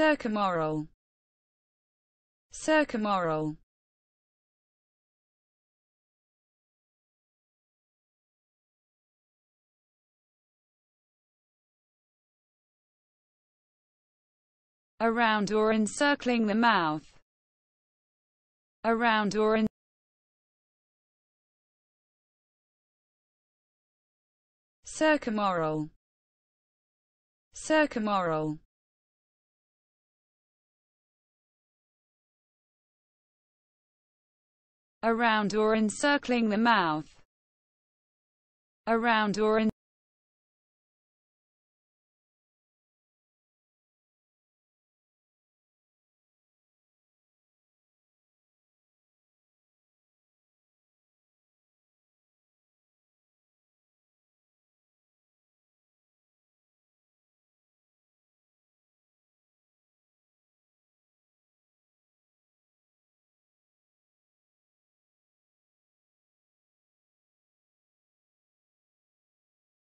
circumoral circumoral around or encircling the mouth around or in circumoral circumoral around or encircling the mouth, around or in